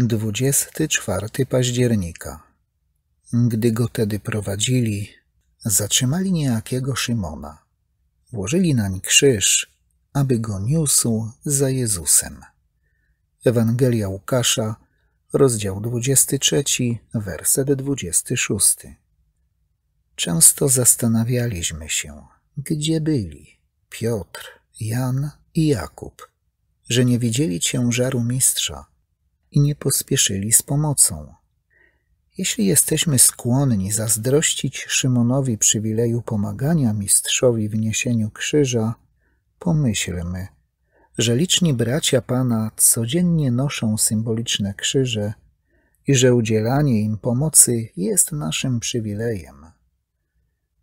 24 października. Gdy go tedy prowadzili, zatrzymali niejakiego Szymona. Włożyli nań krzyż, aby go niósł za Jezusem. Ewangelia Łukasza, rozdział 23, werset 26. Często zastanawialiśmy się, gdzie byli Piotr, Jan i Jakub, że nie widzieli ciężaru mistrza, i nie pospieszyli z pomocą. Jeśli jesteśmy skłonni zazdrościć Szymonowi przywileju pomagania mistrzowi w niesieniu krzyża, pomyślmy, że liczni bracia Pana codziennie noszą symboliczne krzyże i że udzielanie im pomocy jest naszym przywilejem.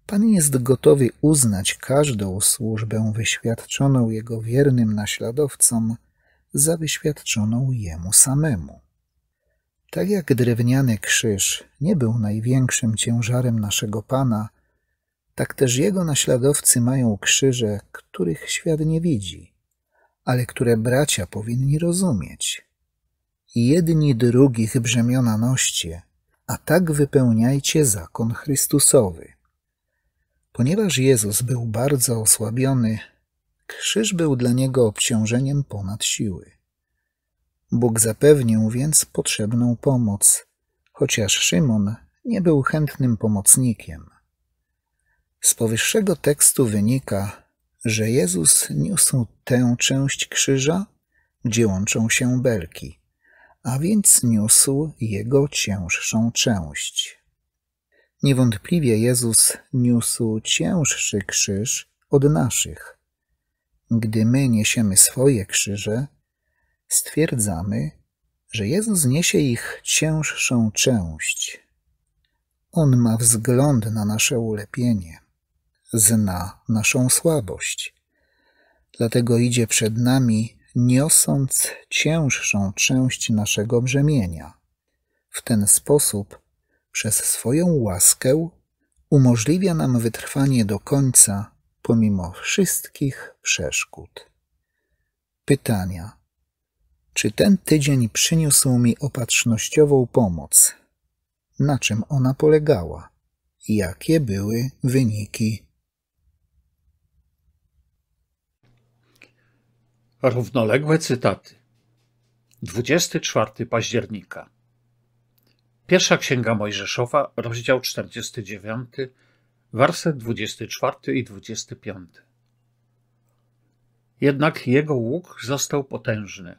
Pan jest gotowy uznać każdą służbę wyświadczoną Jego wiernym naśladowcom za wyświadczoną jemu samemu. Tak jak drewniany krzyż nie był największym ciężarem naszego Pana, tak też jego naśladowcy mają krzyże, których świat nie widzi, ale które bracia powinni rozumieć. Jedni drugich brzemiona noście, a tak wypełniajcie zakon Chrystusowy. Ponieważ Jezus był bardzo osłabiony, Krzyż był dla niego obciążeniem ponad siły. Bóg zapewnił więc potrzebną pomoc, chociaż Szymon nie był chętnym pomocnikiem. Z powyższego tekstu wynika, że Jezus niósł tę część krzyża, gdzie łączą się belki, a więc niósł jego cięższą część. Niewątpliwie Jezus niósł cięższy krzyż od naszych gdy my niesiemy swoje krzyże, stwierdzamy, że Jezus niesie ich cięższą część. On ma wzgląd na nasze ulepienie, zna naszą słabość. Dlatego idzie przed nami, niosąc cięższą część naszego brzemienia. W ten sposób, przez swoją łaskę, umożliwia nam wytrwanie do końca pomimo wszystkich przeszkód. Pytania. Czy ten tydzień przyniósł mi opatrznościową pomoc? Na czym ona polegała? Jakie były wyniki? Równoległe cytaty. 24 października. Pierwsza Księga Mojżeszowa, rozdział 49, werset 24 i 25. Jednak jego łuk został potężny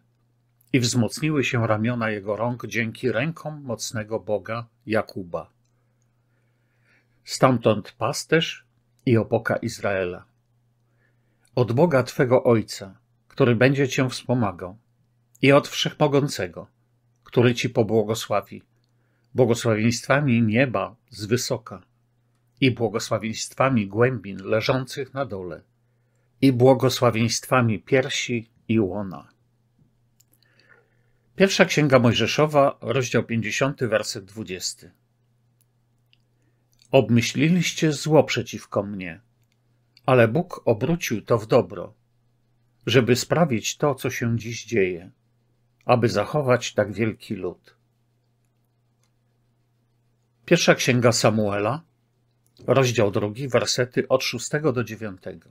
i wzmocniły się ramiona jego rąk dzięki rękom mocnego Boga Jakuba. Stamtąd pasterz i opoka Izraela. Od Boga Twego Ojca, który będzie Cię wspomagał, i od Wszechmogącego, który Ci pobłogosławi, błogosławieństwami nieba z wysoka i błogosławieństwami głębin leżących na dole, i błogosławieństwami piersi i łona. Pierwsza Księga Mojżeszowa, rozdział 50, werset 20. Obmyśliliście zło przeciwko mnie, ale Bóg obrócił to w dobro, żeby sprawić to, co się dziś dzieje, aby zachować tak wielki lud. Pierwsza Księga Samuela, Rozdział drugi, wersety od szóstego do dziewiątego.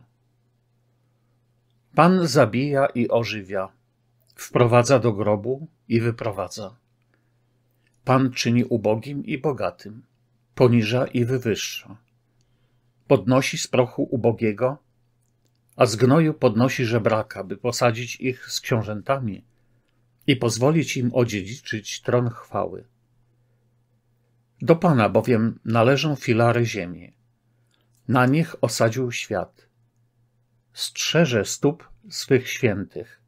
Pan zabija i ożywia, wprowadza do grobu i wyprowadza. Pan czyni ubogim i bogatym, poniża i wywyższa. Podnosi z prochu ubogiego, a z gnoju podnosi żebraka, by posadzić ich z książętami i pozwolić im odziedziczyć tron chwały do Pana bowiem należą filary ziemi. Na nich osadził świat. Strzeże stóp swych świętych.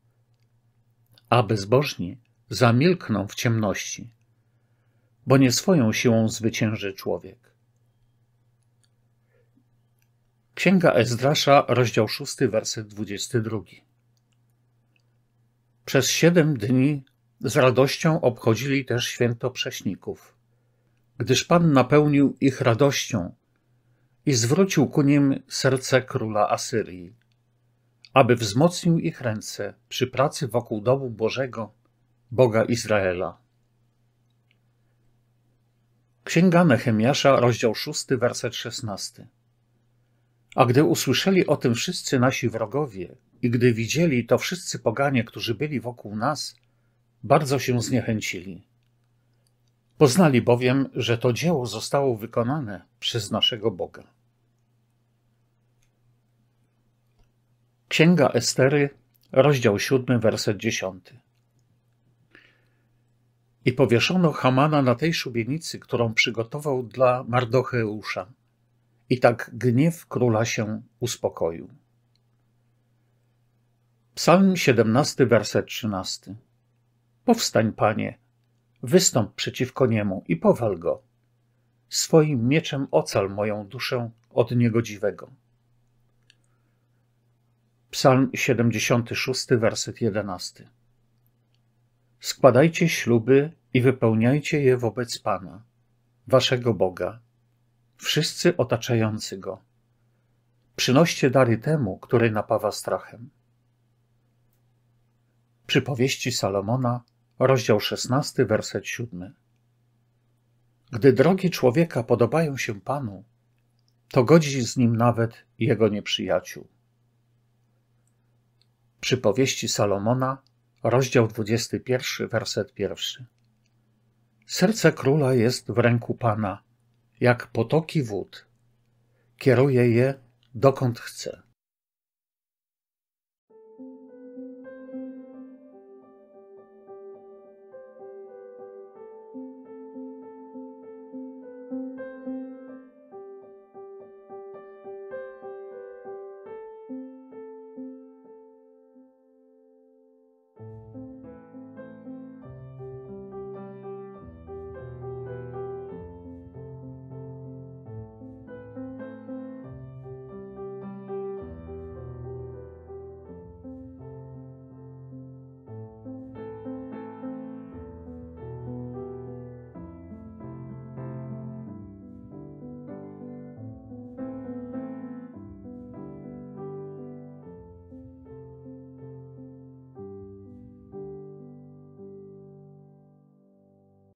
A bezbożni zamilkną w ciemności, bo nie swoją siłą zwycięży człowiek. Księga Ezdrasza, rozdział 6, werset 22. Przez siedem dni z radością obchodzili też święto prześników gdyż Pan napełnił ich radością i zwrócił ku nim serce króla Asyrii, aby wzmocnił ich ręce przy pracy wokół domu Bożego, Boga Izraela. Księga Nehemiasza, rozdział 6, werset 16. A gdy usłyszeli o tym wszyscy nasi wrogowie i gdy widzieli to wszyscy poganie, którzy byli wokół nas, bardzo się zniechęcili. Poznali bowiem, że to dzieło zostało wykonane przez naszego Boga. Księga Estery, rozdział 7, werset 10. I powieszono Hamana na tej szubienicy, którą przygotował dla Mardocheusza. I tak gniew króla się uspokoił. Psalm 17, werset 13. Powstań, panie, Wystąp przeciwko niemu i powal go. Swoim mieczem ocal moją duszę od niegodziwego. Psalm 76, werset 11. Składajcie śluby i wypełniajcie je wobec Pana, waszego Boga, wszyscy otaczający go. Przynoście dary temu, który napawa strachem. Przypowieści Salomona, rozdział 16, werset 7. Gdy drogi człowieka podobają się Panu, to godzi z nim nawet jego nieprzyjaciół. powieści Salomona, rozdział 21, werset 1. Serce króla jest w ręku Pana, jak potoki wód. Kieruje je dokąd chce.